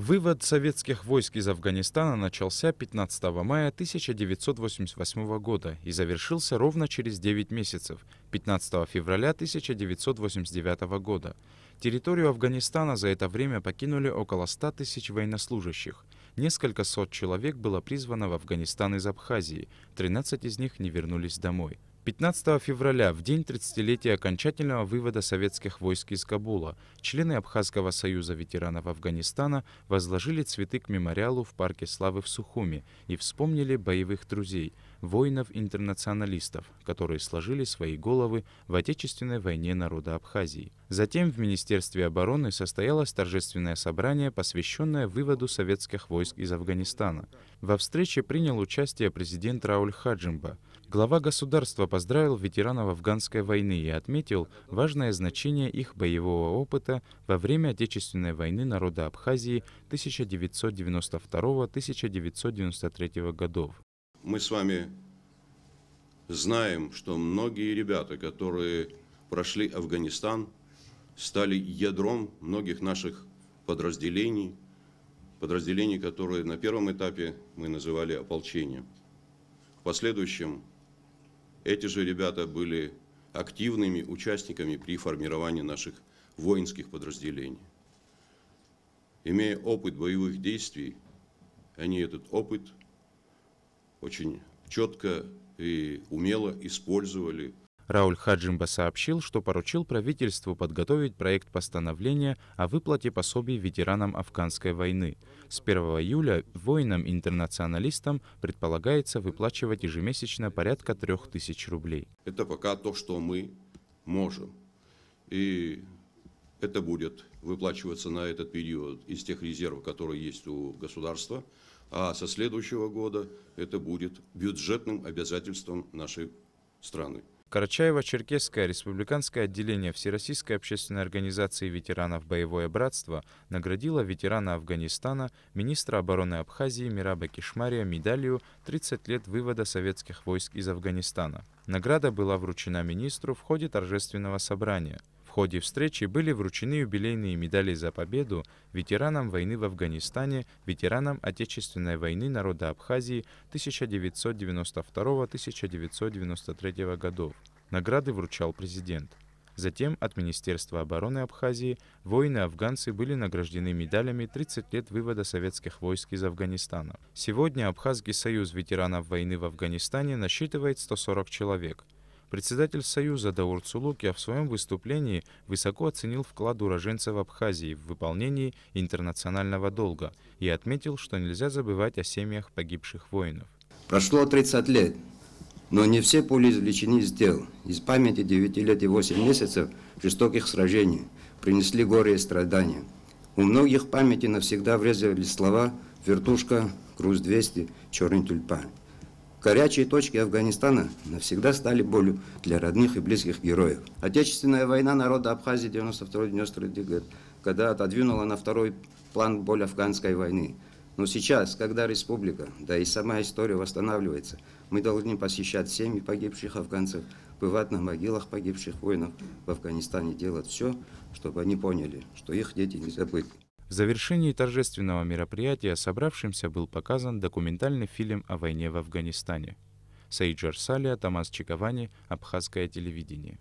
Вывод советских войск из Афганистана начался 15 мая 1988 года и завершился ровно через 9 месяцев, 15 февраля 1989 года. Территорию Афганистана за это время покинули около 100 тысяч военнослужащих. Несколько сот человек было призвано в Афганистан из Абхазии, 13 из них не вернулись домой. 15 февраля, в день 30-летия окончательного вывода советских войск из Кабула, члены Абхазского союза ветеранов Афганистана возложили цветы к мемориалу в Парке Славы в Сухуми и вспомнили боевых друзей, воинов-интернационалистов, которые сложили свои головы в Отечественной войне народа Абхазии. Затем в Министерстве обороны состоялось торжественное собрание, посвященное выводу советских войск из Афганистана. Во встрече принял участие президент Рауль Хаджимба – Глава государства поздравил ветеранов афганской войны и отметил важное значение их боевого опыта во время Отечественной войны народа Абхазии 1992-1993 годов. Мы с вами знаем, что многие ребята, которые прошли Афганистан, стали ядром многих наших подразделений, подразделений, которые на первом этапе мы называли ополчением. В последующем эти же ребята были активными участниками при формировании наших воинских подразделений. Имея опыт боевых действий, они этот опыт очень четко и умело использовали Рауль Хаджимба сообщил, что поручил правительству подготовить проект постановления о выплате пособий ветеранам афганской войны. С 1 июля воинам-интернационалистам предполагается выплачивать ежемесячно порядка 3000 рублей. Это пока то, что мы можем. И это будет выплачиваться на этот период из тех резервов, которые есть у государства, а со следующего года это будет бюджетным обязательством нашей страны. Карачаево-Черкесское республиканское отделение Всероссийской общественной организации ветеранов «Боевое братство» наградило ветерана Афганистана, министра обороны Абхазии Мираба Кишмария медалью «30 лет вывода советских войск из Афганистана». Награда была вручена министру в ходе торжественного собрания – ходе встречи были вручены юбилейные медали за победу ветеранам войны в Афганистане, ветеранам Отечественной войны народа Абхазии 1992-1993 годов. Награды вручал президент. Затем от Министерства обороны Абхазии воины-афганцы были награждены медалями 30 лет вывода советских войск из Афганистана. Сегодня Абхазский союз ветеранов войны в Афганистане насчитывает 140 человек – Председатель Союза Даур Цулукия в своем выступлении высоко оценил вклад уроженцев Абхазии в выполнении интернационального долга и отметил, что нельзя забывать о семьях погибших воинов. Прошло 30 лет, но не все пули извлечены из дел. Из памяти 9 лет и 8 месяцев жестоких сражений принесли горе и страдания. У многих памяти навсегда врезались слова «Вертушка», «Груз-200», «Черный тюльпан». Горячие точки Афганистана навсегда стали болью для родных и близких героев. Отечественная война народа Абхазии 92-93 год, когда отодвинула на второй план боль афганской войны. Но сейчас, когда республика, да и сама история восстанавливается, мы должны посещать семьи погибших афганцев, бывать на могилах погибших воинов в Афганистане, делать все, чтобы они поняли, что их дети не забыты. В завершении торжественного мероприятия собравшимся был показан документальный фильм о войне в Афганистане. Саиджар Салия, Тамас Чиковани, Абхазское телевидение.